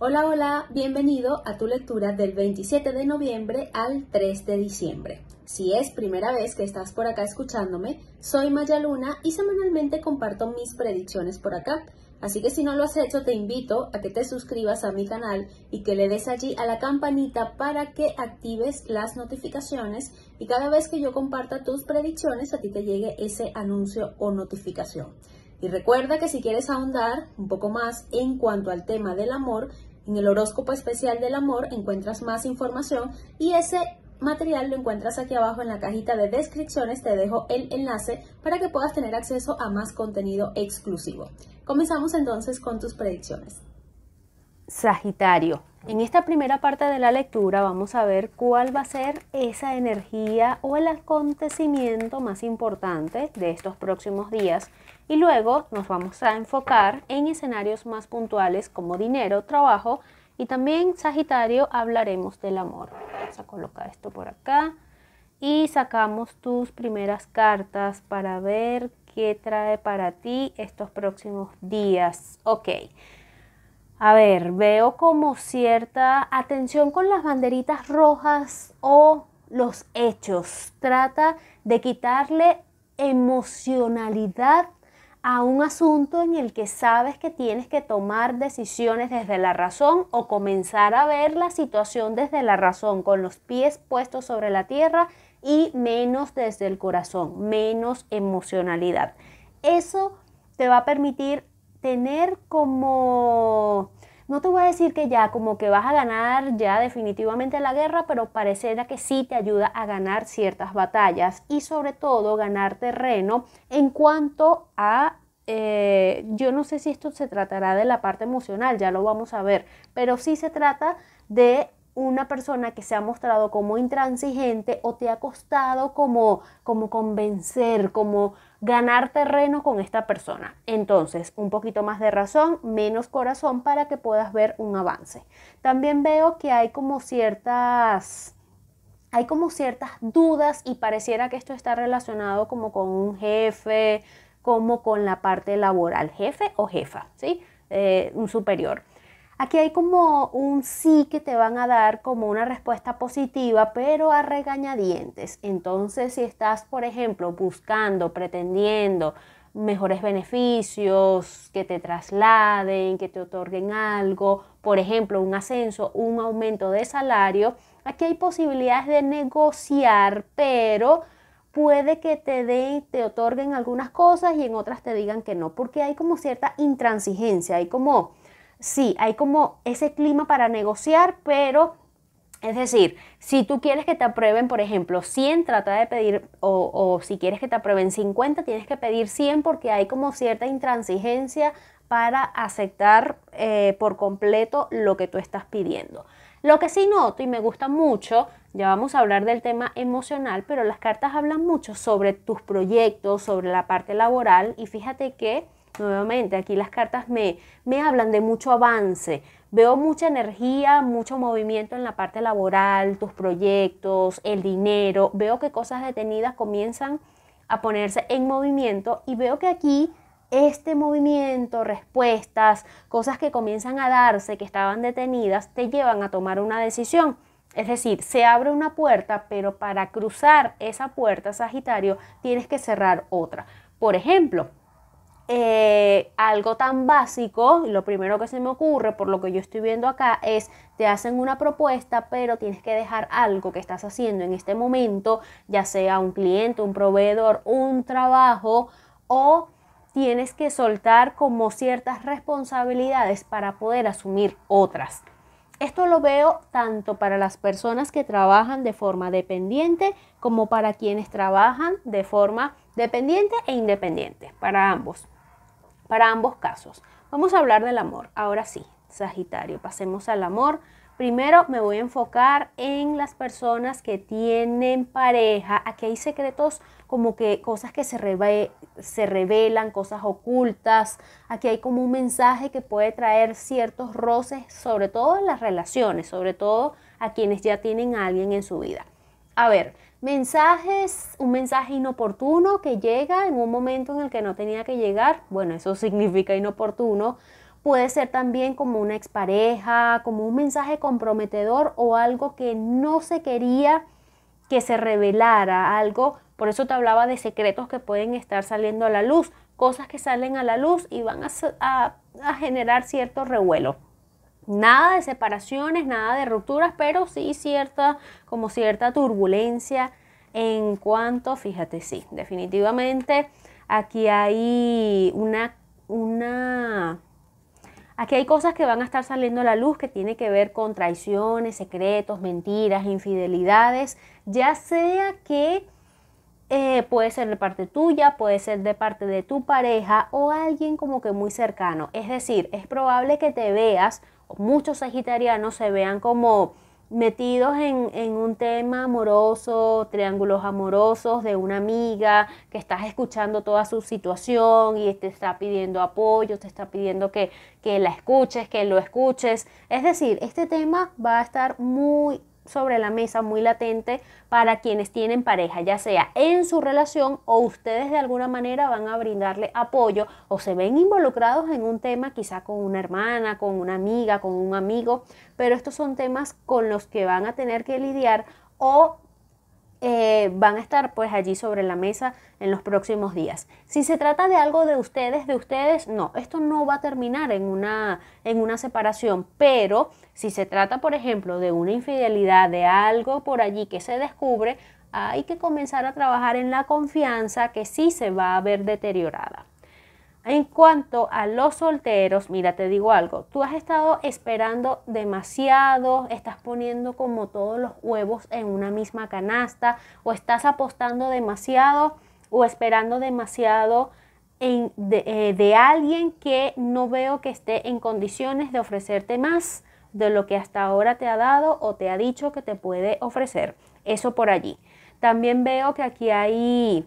Hola, hola, bienvenido a tu lectura del 27 de noviembre al 3 de diciembre. Si es primera vez que estás por acá escuchándome, soy Maya Luna y semanalmente comparto mis predicciones por acá. Así que si no lo has hecho, te invito a que te suscribas a mi canal y que le des allí a la campanita para que actives las notificaciones y cada vez que yo comparta tus predicciones a ti te llegue ese anuncio o notificación. Y recuerda que si quieres ahondar un poco más en cuanto al tema del amor, en el horóscopo especial del amor encuentras más información y ese material lo encuentras aquí abajo en la cajita de descripciones, te dejo el enlace para que puedas tener acceso a más contenido exclusivo. Comenzamos entonces con tus predicciones. Sagitario, en esta primera parte de la lectura vamos a ver cuál va a ser esa energía o el acontecimiento más importante de estos próximos días y luego nos vamos a enfocar en escenarios más puntuales como dinero, trabajo y también Sagitario hablaremos del amor. Vamos a colocar esto por acá y sacamos tus primeras cartas para ver qué trae para ti estos próximos días. Ok a ver, veo como cierta atención con las banderitas rojas o los hechos. Trata de quitarle emocionalidad a un asunto en el que sabes que tienes que tomar decisiones desde la razón o comenzar a ver la situación desde la razón, con los pies puestos sobre la tierra y menos desde el corazón, menos emocionalidad. Eso te va a permitir tener como, no te voy a decir que ya, como que vas a ganar ya definitivamente la guerra, pero parecerá que sí te ayuda a ganar ciertas batallas y sobre todo ganar terreno en cuanto a eh, yo no sé si esto se tratará de la parte emocional, ya lo vamos a ver, pero sí se trata de una persona que se ha mostrado como intransigente o te ha costado como, como convencer, como, ganar terreno con esta persona. Entonces, un poquito más de razón, menos corazón para que puedas ver un avance. También veo que hay como ciertas hay como ciertas dudas y pareciera que esto está relacionado como con un jefe, como con la parte laboral, jefe o jefa, ¿sí? Eh, un superior. Aquí hay como un sí que te van a dar como una respuesta positiva, pero a regañadientes. Entonces, si estás, por ejemplo, buscando, pretendiendo mejores beneficios, que te trasladen, que te otorguen algo, por ejemplo, un ascenso, un aumento de salario, aquí hay posibilidades de negociar, pero puede que te den, te otorguen algunas cosas y en otras te digan que no, porque hay como cierta intransigencia, hay como sí, hay como ese clima para negociar, pero es decir, si tú quieres que te aprueben, por ejemplo, 100, trata de pedir, o, si quieres que te aprueben 50, tienes que pedir 100 porque hay como cierta intransigencia para aceptar eh, por completo lo que tú estás pidiendo. Lo que sí noto y me gusta mucho, ya vamos a hablar del tema emocional, pero las cartas hablan mucho sobre tus proyectos, sobre la parte laboral y fíjate que Nuevamente, aquí las cartas me, me hablan de mucho avance. Veo mucha energía, mucho movimiento en la parte laboral, tus proyectos, el dinero. Veo que cosas detenidas comienzan a ponerse en movimiento y veo que aquí este movimiento, respuestas, cosas que comienzan a darse, que estaban detenidas, te llevan a tomar una decisión. Es decir, se abre una puerta, pero para cruzar esa puerta, Sagitario, tienes que cerrar otra. Por ejemplo, eh, algo tan básico, lo primero que se me ocurre por lo que yo estoy viendo acá es, te hacen una propuesta, pero tienes que dejar algo que estás haciendo en este momento, ya sea un cliente, un proveedor, un trabajo o tienes que soltar como ciertas responsabilidades para poder asumir otras. Esto lo veo tanto para las personas que trabajan de forma dependiente como para quienes trabajan de forma dependiente e independiente, para ambos para ambos casos. Vamos a hablar del amor. Ahora sí, Sagitario, pasemos al amor. Primero me voy a enfocar en las personas que tienen pareja. Aquí hay secretos como que cosas que se, se, revelan, cosas ocultas. Aquí hay como un mensaje que puede traer ciertos roces, sobre todo en las relaciones, sobre todo a quienes ya tienen a alguien en su vida. A ver, mensajes, un mensaje inoportuno que llega en un momento en el que no tenía que llegar. Bueno, eso significa inoportuno. Puede ser también como una expareja, como un mensaje comprometedor o algo que no se quería que se revelara, algo, por eso te hablaba de secretos que pueden estar saliendo a la luz, cosas que salen a la luz y van a, generar cierto revuelo. Nada de separaciones, nada de rupturas, pero sí cierta, como cierta turbulencia en cuanto, fíjate, sí, definitivamente aquí hay una, una, aquí hay cosas que van a estar saliendo a la luz que tiene que ver con traiciones, secretos, mentiras, infidelidades, ya sea que eh, puede ser de parte tuya, puede ser de parte de tu pareja o alguien como que muy cercano. Es decir, es probable que te veas muchos sagitarianos se vean como metidos en, un tema amoroso, triángulos amorosos de una amiga que estás escuchando toda su situación y te está pidiendo apoyo, te está pidiendo que, que la escuches, que lo escuches. Es decir, este tema va a estar muy sobre la mesa muy latente para quienes tienen pareja, ya sea en su relación o ustedes de alguna manera van a brindarle apoyo o se ven involucrados en un tema quizá con una hermana, con una amiga, con un amigo, pero estos son temas con los que van a tener que lidiar o eh, van a estar pues allí sobre la mesa en los próximos días. Si se trata de algo de ustedes, de ustedes, no, esto no va a terminar en una, en una separación, pero si se trata, por ejemplo, de una infidelidad, de algo por allí que se descubre, hay que comenzar a trabajar en la confianza que sí se va a ver deteriorada. En cuanto a los solteros, mira, te digo algo, tú has estado esperando demasiado, estás poniendo como todos los huevos en una misma canasta o estás apostando demasiado o esperando demasiado en, de, eh, de alguien que no veo que esté en condiciones de ofrecerte más de lo que hasta ahora te ha dado o te ha dicho que te puede ofrecer. Eso por allí. También veo que aquí hay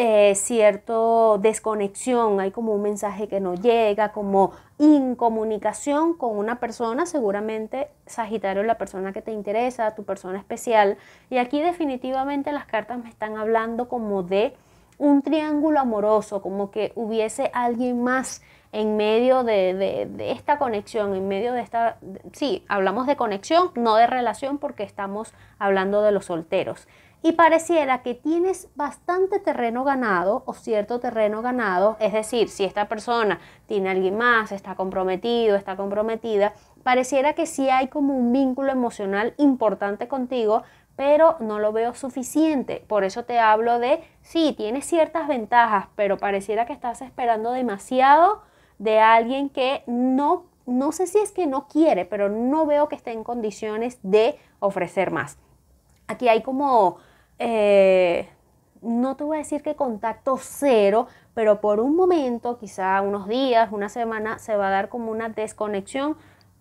eh, cierto desconexión, hay como un mensaje que no llega, como incomunicación con una persona, seguramente Sagitario es la persona que te interesa, tu persona especial. Y aquí definitivamente las cartas me están hablando como de un triángulo amoroso, como que hubiese alguien más en medio de, de, esta conexión, en medio de esta, sí, hablamos de conexión, no de relación porque estamos hablando de los solteros y pareciera que tienes bastante terreno ganado o cierto terreno ganado, es decir, si esta persona tiene alguien más, está comprometido, está comprometida, pareciera que sí hay como un vínculo emocional importante contigo, pero no lo veo suficiente. Por eso te hablo de, sí, tienes ciertas ventajas, pero pareciera que estás esperando demasiado de alguien que no, no sé si es que no quiere, pero no veo que esté en condiciones de ofrecer más. Aquí hay como eh, no te voy a decir que contacto cero, pero por un momento, quizá unos días, una semana, se va a dar como una desconexión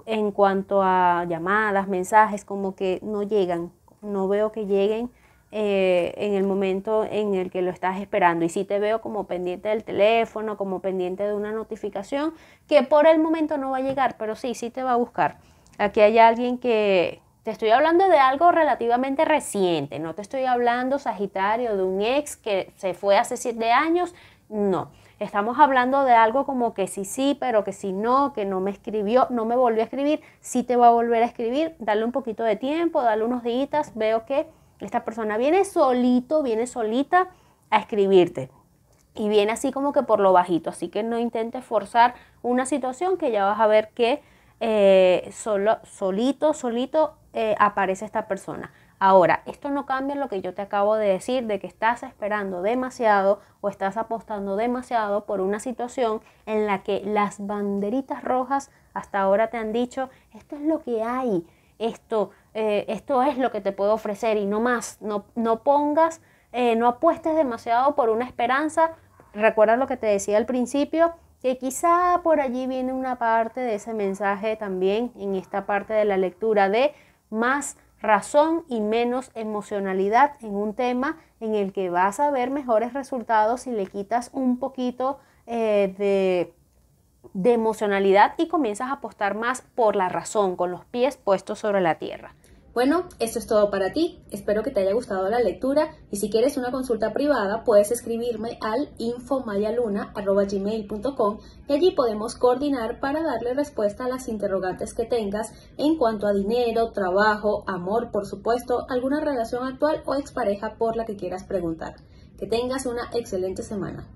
en cuanto a llamadas, mensajes, como que no llegan, no veo que lleguen eh, en el momento en el que lo estás esperando. Y si te veo como pendiente del teléfono, como pendiente de una notificación, que por el momento no va a llegar, pero sí, sí te va a buscar. Aquí hay alguien que, te estoy hablando de algo relativamente reciente, no te estoy hablando, Sagitario, de un ex que se fue hace siete años, no. Estamos hablando de algo como que sí, sí, pero que si no, que no me escribió, no me volvió a escribir, sí te va a volver a escribir, dale un poquito de tiempo, dale unos días, veo que esta persona viene solito, viene solita a escribirte. Y viene así como que por lo bajito, así que no intentes forzar una situación que ya vas a ver que eh, solo, solito, solito eh, aparece esta persona. Ahora, esto no cambia lo que yo te acabo de decir, de que estás esperando demasiado o estás apostando demasiado por una situación en la que las banderitas rojas hasta ahora te han dicho, esto es lo que hay, esto, eh, esto es lo que te puedo ofrecer y no más, no, no pongas, eh, no apuestes demasiado por una esperanza. Recuerda lo que te decía al principio, que quizá por allí viene una parte de ese mensaje también en esta parte de la lectura de más razón y menos emocionalidad en un tema en el que vas a ver mejores resultados si le quitas un poquito eh, de, de emocionalidad y comienzas a apostar más por la razón, con los pies puestos sobre la tierra. Bueno, esto es todo para ti. Espero que te haya gustado la lectura y si quieres una consulta privada puedes escribirme al infomayaluna.gmail.com y allí podemos coordinar para darle respuesta a las interrogantes que tengas en cuanto a dinero, trabajo, amor, por supuesto, alguna relación actual o expareja por la que quieras preguntar. Que tengas una excelente semana.